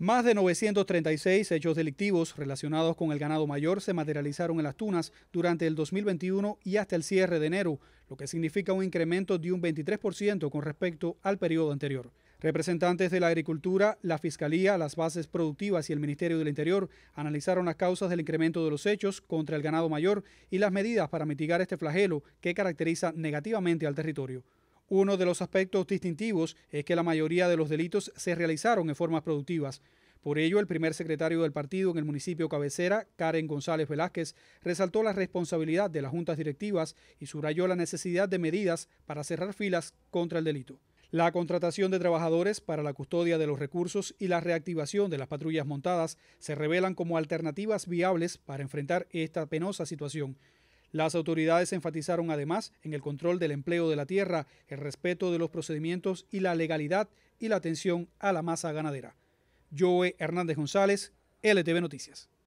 Más de 936 hechos delictivos relacionados con el ganado mayor se materializaron en las tunas durante el 2021 y hasta el cierre de enero, lo que significa un incremento de un 23% con respecto al periodo anterior. Representantes de la Agricultura, la Fiscalía, las bases productivas y el Ministerio del Interior analizaron las causas del incremento de los hechos contra el ganado mayor y las medidas para mitigar este flagelo que caracteriza negativamente al territorio. Uno de los aspectos distintivos es que la mayoría de los delitos se realizaron en formas productivas. Por ello, el primer secretario del partido en el municipio cabecera, Karen González Velázquez, resaltó la responsabilidad de las juntas directivas y subrayó la necesidad de medidas para cerrar filas contra el delito. La contratación de trabajadores para la custodia de los recursos y la reactivación de las patrullas montadas se revelan como alternativas viables para enfrentar esta penosa situación. Las autoridades enfatizaron además en el control del empleo de la tierra, el respeto de los procedimientos y la legalidad y la atención a la masa ganadera. Joe Hernández González, LTV Noticias.